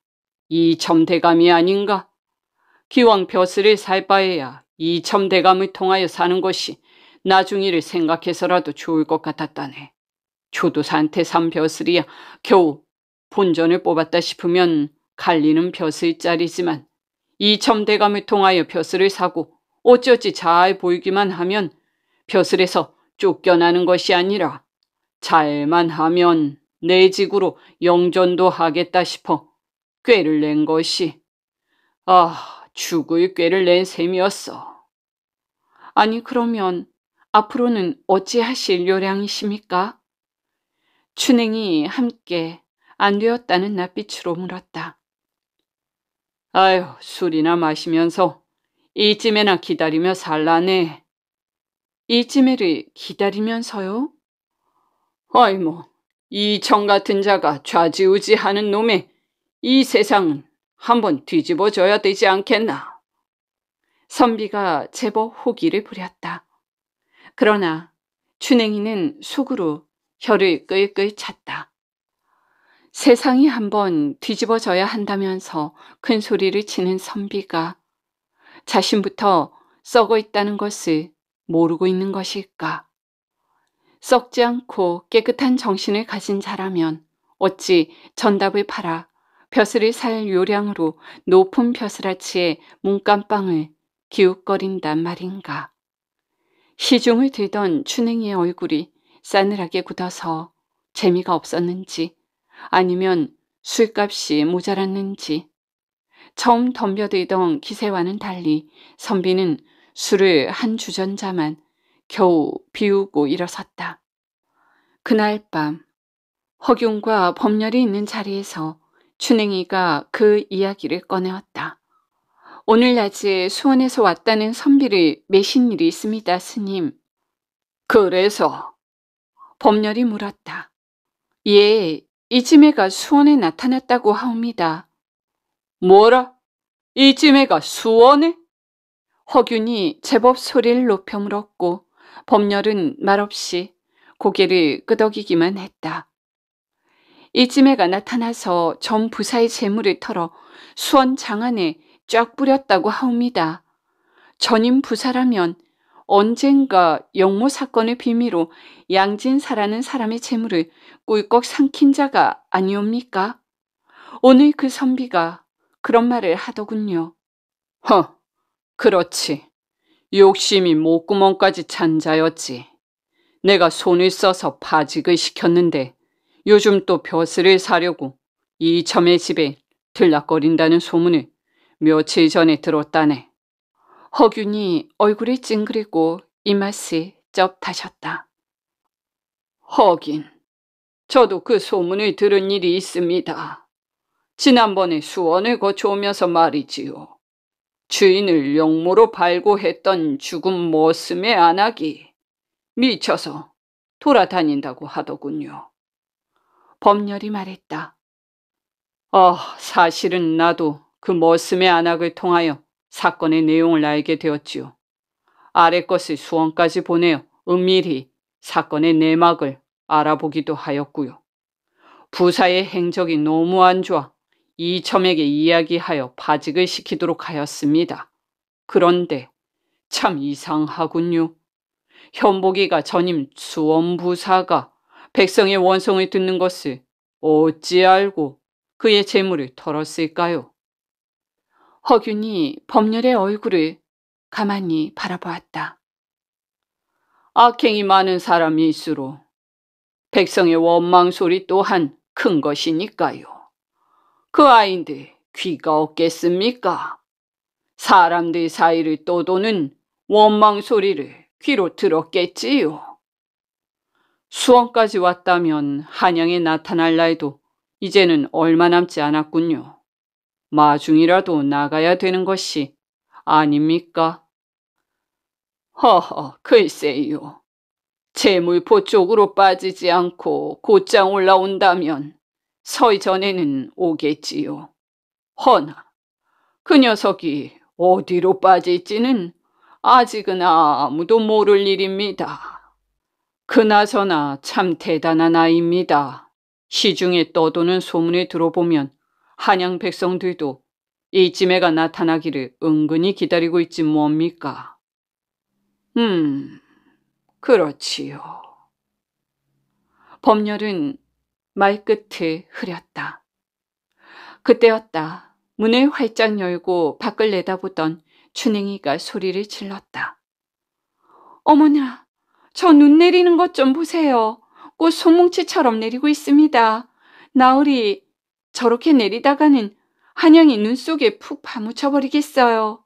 Speaker 1: 이첨대감이 아닌가? 기왕 벼슬을 살 바에야 이첨대감을 통하여 사는 것이 나중이를 생각해서라도 좋을 것 같았다네. 조도사한테 산 벼슬이야 겨우 본전을 뽑았다 싶으면 갈리는 벼슬짜리지만 이첨대감을 통하여 벼슬을 사고 어찌어찌 잘 보이기만 하면 벼슬에서 쫓겨나는 것이 아니라 잘만 하면 내 직으로 영전도 하겠다 싶어 꾀를 낸 것이 아 죽을 꾀를 낸 셈이었어. 아니 그러면 앞으로는 어찌하실 요량이십니까? 춘행이 함께 안 되었다는 낯빛으로 물었다. 아휴, 술이나 마시면서 이쯤에나 기다리며 살라네. 이쯤에를 기다리면서요? 아이 뭐, 이청 같은 자가 좌지우지하는 놈에이 세상은 한번 뒤집어져야 되지 않겠나. 선비가 제법 호기를 부렸다. 그러나 춘행이는 속으로 혀를 끌끌 찼다. 세상이 한번 뒤집어져야 한다면서 큰 소리를 치는 선비가 자신부터 썩어 있다는 것을 모르고 있는 것일까? 썩지 않고 깨끗한 정신을 가진 자라면 어찌 전답을 팔아 벼슬을 살 요량으로 높은 벼슬아치에 문감빵을 기웃거린단 말인가. 시중을 들던 춘행이의 얼굴이 싸늘하게 굳어서 재미가 없었는지 아니면 술값이 모자랐는지 처음 덤벼들던 기세와는 달리 선비는 술을 한 주전자만 겨우 비우고 일어섰다. 그날 밤허경과 법렬이 있는 자리에서 춘행이가 그 이야기를 꺼내었다. 오늘 낮에 수원에서 왔다는 선비를 매신 일이 있습니다, 스님. 그래서? 법렬이 물었다. 예, 이지매가 수원에 나타났다고 하옵니다. 뭐라? 이지매가 수원에? 허균이 제법 소리를 높여 물었고 법렬은 말없이 고개를 끄덕이기만 했다. 이지매가 나타나서 전 부사의 재물을 털어 수원 장안에 쫙 뿌렸다고 하옵니다. 전임 부사라면 언젠가 영모 사건을 비밀로 양진사라는 사람의 재물을 꿀꺽 삼킨 자가 아니옵니까? 오늘 그 선비가 그런 말을 하더군요. 허, 그렇지. 욕심이 목구멍까지 찬 자였지. 내가 손을 써서 파직을 시켰는데 요즘 또 벼슬을 사려고 이첨의 집에 들락거린다는 소문을 며칠 전에 들었다네. 허균이 얼굴이 찡그리고 이맛이 쩝다셨다. 허긴 저도 그 소문을 들은 일이 있습니다. 지난번에 수원을 거쳐오면서 말이지요. 주인을 영모로 발고했던 죽음 모슴의 안악이 미쳐서 돌아다닌다고 하더군요. 법렬이 말했다. 아, 사실은 나도 그 머슴의 안악을 통하여 사건의 내용을 알게 되었지요. 아래 것을 수원까지 보내어 은밀히 사건의 내막을 알아보기도 하였고요. 부사의 행적이 너무 안 좋아 이첨에게 이야기하여 파직을 시키도록 하였습니다. 그런데 참 이상하군요. 현복이가 전임 수원부사가 백성의 원성을 듣는 것을 어찌 알고 그의 재물을 털었을까요? 허균이 법률의 얼굴을 가만히 바라보았다. 악행이 많은 사람일수록 백성의 원망 소리 또한 큰 것이니까요. 그 아이인데 귀가 없겠습니까? 사람들 사이를 떠도는 원망 소리를 귀로 들었겠지요. 수원까지 왔다면 한양에 나타날 날도 이제는 얼마 남지 않았군요. 마중이라도 나가야 되는 것이 아닙니까? 허허, 글쎄요. 재물포 쪽으로 빠지지 않고 곧장 올라온다면 서이 전에는 오겠지요. 허나 그 녀석이 어디로 빠질지는 아직은 아무도 모를 일입니다. 그나저나 참 대단한 아이입니다. 시중에 떠도는 소문에 들어보면 한양 백성들도 이쯤에가 나타나기를 은근히 기다리고 있지 뭡니까? 음, 그렇지요. 법률은 말끝을 흐렸다. 그때였다. 문을 활짝 열고 밖을 내다보던 춘행이가 소리를 질렀다. 어머나, 저 눈 내리는 것 좀 보세요. 꽃 소뭉치처럼 내리고 있습니다. 나으리, 저렇게 내리다가는 한양이 눈 속에 푹 파묻혀 버리겠어요.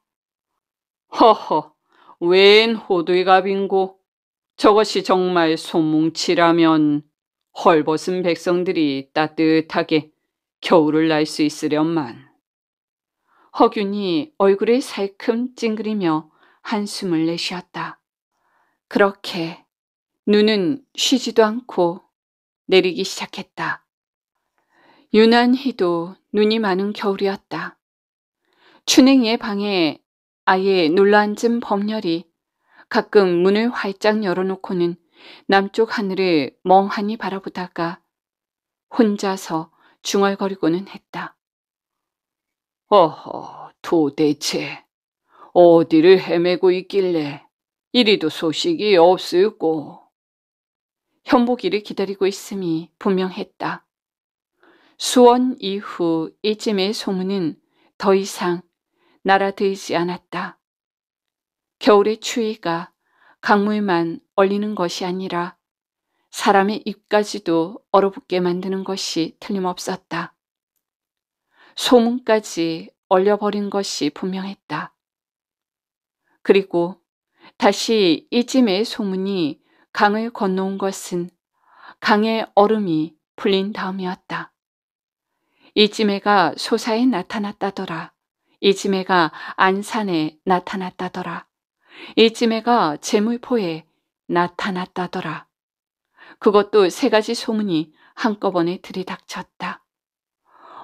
Speaker 1: 허허, 웬 호들갑인고. 두 저것이 정말 소뭉치라면 헐벗은 백성들이 따뜻하게 겨울을 날 수 있으련만. 허균이 얼굴에 살큼 찡그리며 한숨을 내쉬었다. 그렇게 눈은 쉬지도 않고 내리기 시작했다. 유난히도 눈이 많은 겨울이었다. 춘행이의 방에 아예 놀라앉은 범렬이 가끔 문을 활짝 열어놓고는 남쪽 하늘을 멍하니 바라보다가 혼자서 중얼거리고는 했다. 어허, 도대체 어디를 헤매고 있길래 이리도 소식이 없을꼬. 현복이를 기다리고 있음이 분명했다. 수원 이후 이쯤의 소문은 더 이상 날아들지 않았다. 겨울의 추위가 강물만 얼리는 것이 아니라 사람의 입까지도 얼어붙게 만드는 것이 틀림없었다. 소문까지 얼려버린 것이 분명했다. 그리고 다시 이짐의 소문이 강을 건너온 것은 강의 얼음이 풀린 다음이었다. 이짐에가 소사에 나타났다더라. 이짐에가 안산에 나타났다더라. 이쯤에가 재물포에 나타났다더라. 그것도 세 가지 소문이 한꺼번에 들이닥쳤다.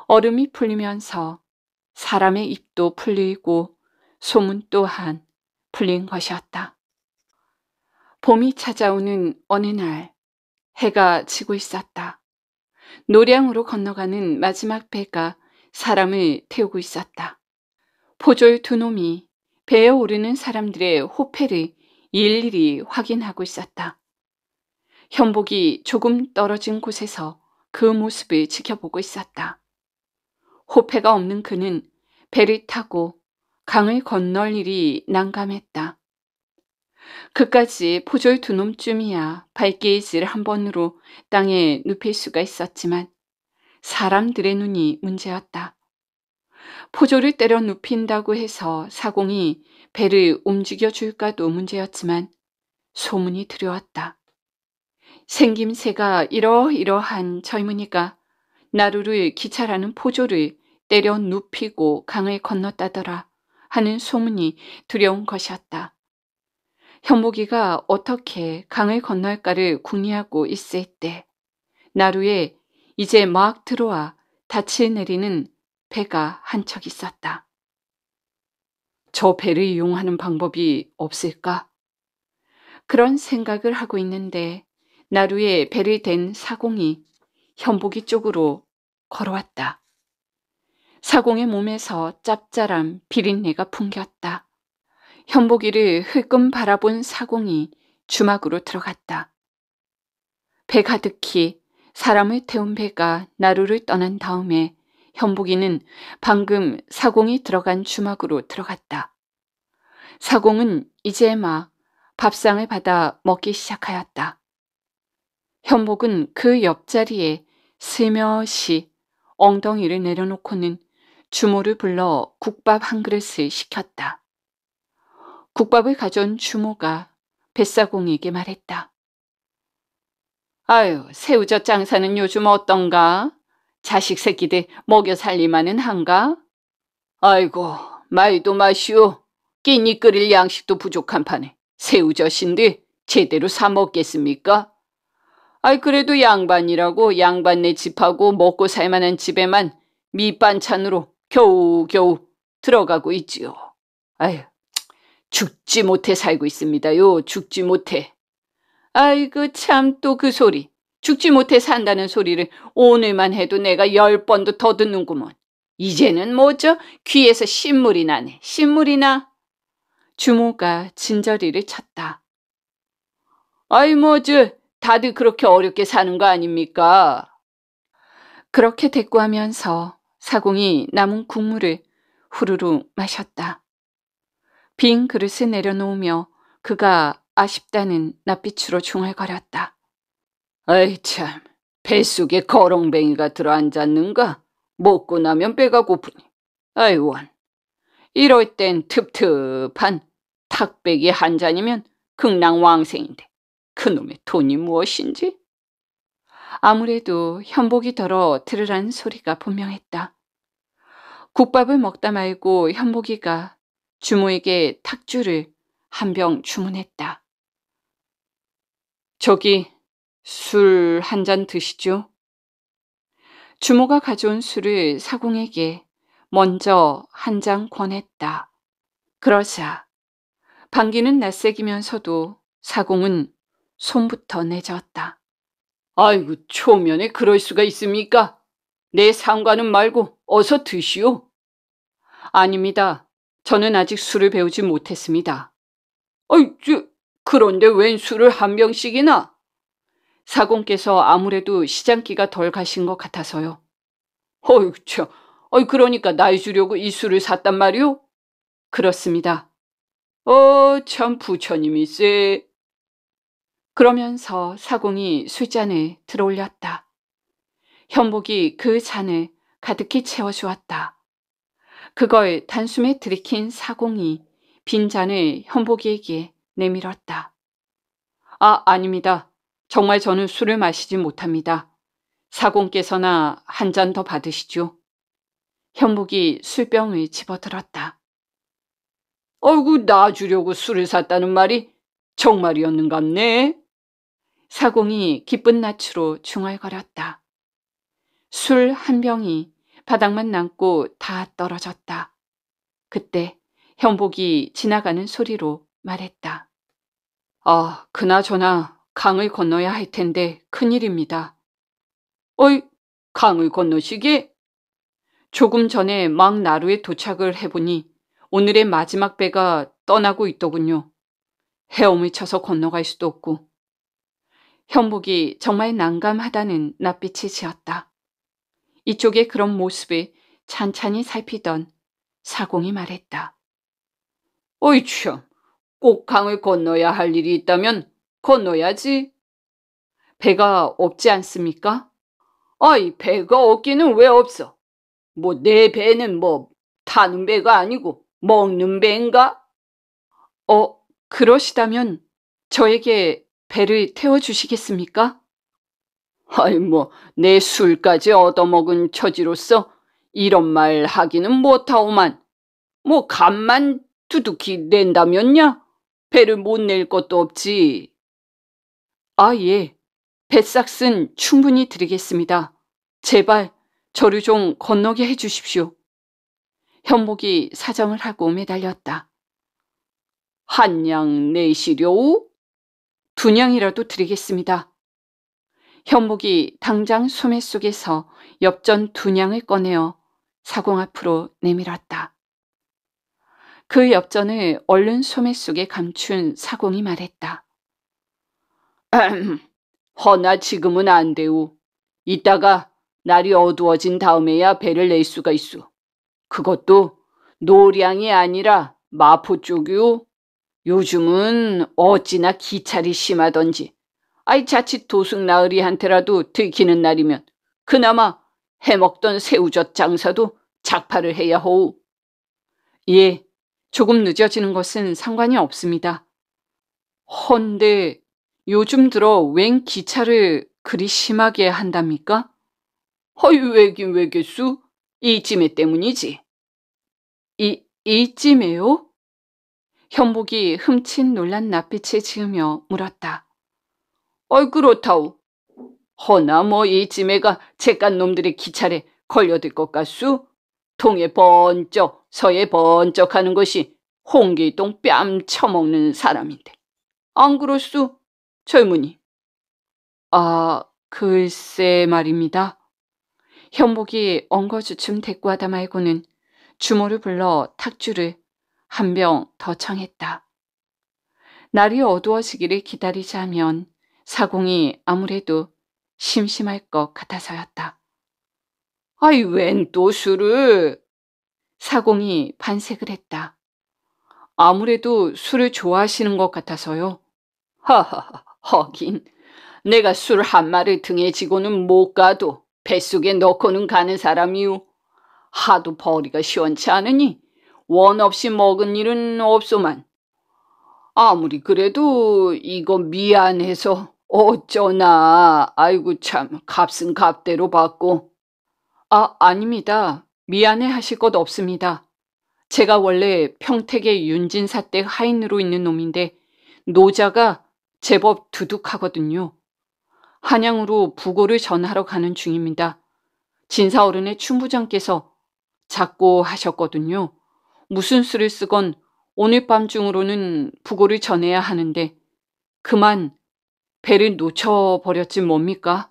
Speaker 1: 얼음이 풀리면서 사람의 입도 풀리고 소문 또한 풀린 것이었다. 봄이 찾아오는 어느 날 해가 지고 있었다. 노량으로 건너가는 마지막 배가 사람을 태우고 있었다. 포졸 두 놈이 배에 오르는 사람들의 호패를 일일이 확인하고 있었다. 현복이 조금 떨어진 곳에서 그 모습을 지켜보고 있었다. 호패가 없는 그는 배를 타고 강을 건널 일이 난감했다. 그까지 포졸 두 놈쯤이야 발게이지를 한 번으로 땅에 눕힐 수가 있었지만 사람들의 눈이 문제였다. 포조를 때려 눕힌다고 해서 사공이 배를 움직여 줄까도 문제였지만 소문이 들려왔다. 생김새가 이러이러한 젊으니까 나루를 기차라는 포조를 때려 눕히고 강을 건넜다더라 하는 소문이 두려운 것이었다. 현복이가 어떻게 강을 건널까를 궁리하고 있을 때 나루에 이제 막 들어와 닻을 내리는 배가 한 척 있었다. 저 배를 이용하는 방법이 없을까? 그런 생각을 하고 있는데 나루에 배를 댄 사공이 현복이 쪽으로 걸어왔다. 사공의 몸에서 짭짤한 비린내가 풍겼다. 현복이를 흘끔 바라본 사공이 주막으로 들어갔다. 배 가득히 사람을 태운 배가 나루를 떠난 다음에 현복이는 방금 사공이 들어간 주막으로 들어갔다. 사공은 이제 막 밥상을 받아 먹기 시작하였다. 현복은 그 옆자리에 스며시 엉덩이를 내려놓고는 주모를 불러 국밥 한 그릇을 시켰다. 국밥을 가져온 주모가 뱃사공에게 말했다. 아유, 새우젓 장사는 요즘 어떤가? 자식 새끼들 먹여 살림하는 한가? 아이고 말도 마시오. 끼니 끓일 양식도 부족한 판에 새우젓인데 제대로 사 먹겠습니까? 아이 그래도 양반이라고 양반네 집하고 먹고 살만한 집에만 밑반찬으로 겨우겨우 들어가고 있지요. 아휴 죽지 못해 살고 있습니다요. 죽지 못해. 아이고 참 또 그 소리. 죽지 못해 산다는 소리를 오늘만 해도 내가 열 번도 더 듣는구먼. 이제는 뭐죠? 귀에서 신물이 나네. 신물이 나. 주모가 진저리를 쳤다. 아이 뭐지 다들 그렇게 어렵게 사는 거 아닙니까? 그렇게 대꾸하면서 사공이 남은 국물을 후루루 마셨다. 빈 그릇을 내려놓으며 그가 아쉽다는 낯빛으로 중얼거렸다. 아이 참, 뱃속에 거렁뱅이가 들어앉았는가? 먹고 나면 배가 고프니. 아이원. 이럴 땐 텁텁한 탁배기 한 잔이면 극락왕생인데 그놈의 돈이 무엇인지? 아무래도 현복이 더러 들으란 소리가 분명했다. 국밥을 먹다 말고 현복이가 주모에게 탁주를 한 병 주문했다. 저기 술한잔 드시죠? 주모가 가져온 술을 사공에게 먼저 한 잔 권했다. 그러자 방귀는 낯새기면서도 사공은 손부터 내저었다. 아이고 초면에 그럴 수가 있습니까? 내 상관은 말고 어서 드시오. 아닙니다. 저는 아직 술을 배우지 못했습니다. 아이, 저, 그런데 웬 술을 한 병씩이나? 사공께서 아무래도 시장기가 덜 가신 것 같아서요. 어휴, 저, 어이, 그러니까 나이 주려고 이 술을 샀단 말이오? 그렇습니다. 어, 참, 부처님이세. 그러면서 사공이 술잔을 들어올렸다. 현복이 그 잔을 가득히 채워주었다. 그걸 단숨에 들이킨 사공이 빈 잔을 현복이에게 내밀었다. 아, 아닙니다. 정말 저는 술을 마시지 못합니다. 사공께서나 한 잔 더 받으시죠. 현복이 술병을 집어들었다. 어이구 나 주려고 술을 샀다는 말이 정말이었는갑네. 사공이 기쁜 낯으로 중얼거렸다. 술 한 병이 바닥만 남고 다 떨어졌다. 그때 현복이 지나가는 소리로 말했다. 아, 그나저나 강을 건너야 할 텐데 큰일입니다. 어이, 강을 건너시게? 조금 전에 막 나루에 도착을 해보니 오늘의 마지막 배가 떠나고 있더군요. 헤엄을 쳐서 건너갈 수도 없고. 현복이 정말 난감하다는 낯빛이 지었다. 이쪽의 그런 모습을 찬찬히 살피던 사공이 말했다. 어이 참, 꼭 강을 건너야 할 일이 있다면 건너야지. 배가 없지 않습니까? 아이, 배가 없기는 왜 없어? 뭐, 내 배는 뭐, 타는 배가 아니고, 먹는 배인가? 어, 그러시다면, 저에게 배를 태워주시겠습니까? 아이, 뭐, 내 술까지 얻어먹은 처지로서, 이런 말 하기는 못하오만, 뭐, 간만 두둑히 낸다면야? 배를 못 낼 것도 없지. 아, 예. 뱃삭은 충분히 드리겠습니다. 제발 저를 좀 건너게 해주십시오. 현복이 사정을 하고 매달렸다. 한 양 내시려우? 두냥이라도 드리겠습니다. 현복이 당장 소매 속에서 엽전 두냥을 꺼내어 사공 앞으로 내밀었다. 그 엽전을 얼른 소매 속에 감춘 사공이 말했다. 허나 지금은 안 되오. 이따가 날이 어두워진 다음에야 배를 낼 수가 있어. 그것도 노량이 아니라 마포 쪽이오. 요즘은 어찌나 기찰이 심하던지. 아이 자칫 도승 나으리한테라도 들키는 날이면 그나마 해먹던 새우젓 장사도 작파를 해야 호우. 예, 조금 늦어지는 것은 상관이 없습니다. 헌데 요즘 들어 웬 기차를 그리 심하게 한답니까? 허유 왜긴 왜겠수? 이쯤에 때문이지. 이, 이쯤에요? 현복이 흠칫 놀란 낯빛을 지으며 물었다. 어이 그렇다오. 허나 뭐 이쯤에가 재깐 놈들의 기차에 걸려들 것 같수? 통에 번쩍 서에 번쩍 하는 것이 홍길동 뺨 쳐먹는 사람인데. 안 그렇수? 젊은이. 아, 글쎄 말입니다. 현복이 엉거주춤 대꾸하다 말고는 주모를 불러 탁주를 한 병 더 청했다. 날이 어두워지기를 기다리자 면 사공이 아무래도 심심할 것 같아서였다. 아이, 웬 또 술을? 사공이 반색을 했다. 아무래도 술을 좋아하시는 것 같아서요. 하하하. 허긴 내가 술 한 마리 등에 지고는 못 가도 뱃속에 넣고는 가는 사람이오. 하도 벌이가 시원치 않으니 원 없이 먹은 일은 없소만. 아무리 그래도 이거 미안해서 어쩌나. 아이고 참 값은 값대로 받고. 아 아닙니다. 미안해 하실 것 없습니다. 제가 원래 평택의 윤진사댁 하인으로 있는 놈인데 노자가 제법 두둑하거든요. 한양으로 부고를 전하러 가는 중입니다. 진사어른의 춘부장께서 작고 하셨거든요. 무슨 수를 쓰건 오늘 밤 중으로는 부고를 전해야 하는데 그만 배를 놓쳐버렸지 뭡니까?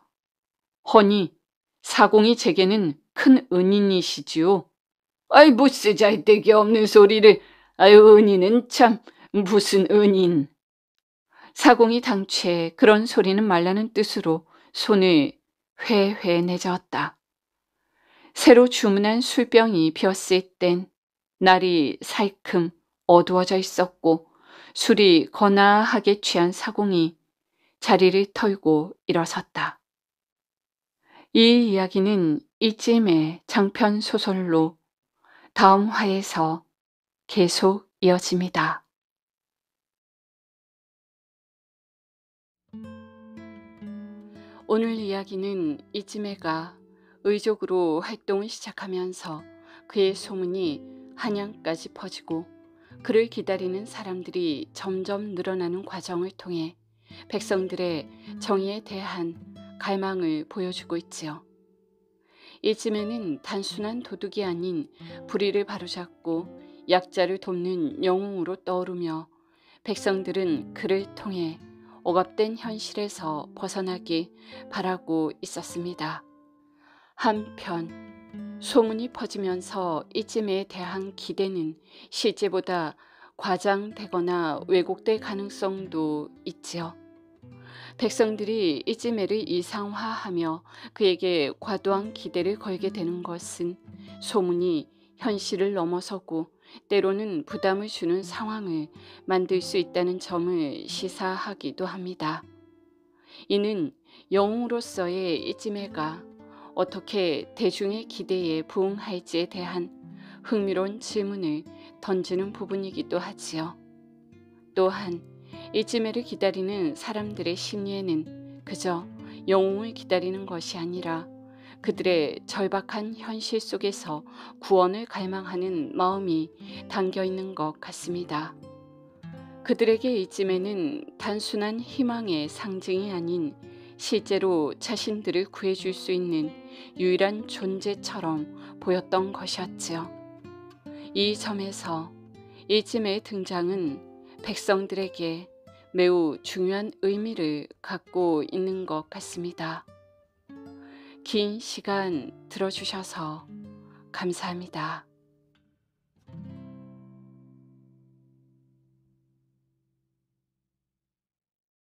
Speaker 1: 허니 사공이 제게는 큰 은인이시지요. 아이 못 쓰잘 데기 없는 소리를 아유 은인은 참 무슨 은인. 사공이 당최 그런 소리는 말라는 뜻으로 손을 회회 내저었다. 새로 주문한 술병이 비었을 땐 날이 살큼 어두워져 있었고 술이 거나하게 취한 사공이 자리를 털고 일어섰다. 이 이야기는 이쯤의 장편 소설로 다음 화에서 계속 이어집니다. 오늘 이야기는 이쯤에가 의족으로 활동을 시작하면서 그의 소문이 한양까지 퍼지고 그를 기다리는 사람들이 점점 늘어나는 과정을 통해 백성들의 정의에 대한 갈망을 보여주고 있지요. 이쯤에는 단순한 도둑이 아닌 불의를 바로잡고 약자를 돕는 영웅으로 떠오르며 백성들은 그를 통해 억압된 현실에서 벗어나기 바라고 있었습니다. 한편 소문이 퍼지면서 이쯤에 대한 기대는 실제보다 과장되거나 왜곡될 가능성도 있지요. 백성들이 이즈메를 이상화하며 그에게 과도한 기대를 걸게 되는 것은 소문이 현실을 넘어서고 때로는 부담을 주는 상황을 만들 수 있다는 점을 시사하기도 합니다. 이는 영웅으로서의 이쯤에가 어떻게 대중의 기대에 부응할지에 대한 흥미로운 질문을 던지는 부분이기도 하지요. 또한 이쯤에를 기다리는 사람들의 심리에는 그저 영웅을 기다리는 것이 아니라 그들의 절박한 현실 속에서 구원을 갈망하는 마음이 담겨 있는 것 같습니다. 그들에게 이쯤에는 단순한 희망의 상징이 아닌 실제로 자신들을 구해줄 수 있는 유일한 존재처럼 보였던 것이었지요. 이 점에서 이쯤의 등장은 백성들에게 매우 중요한 의미를 갖고 있는 것 같습니다. 긴 시간 들어주셔서 감사합니다.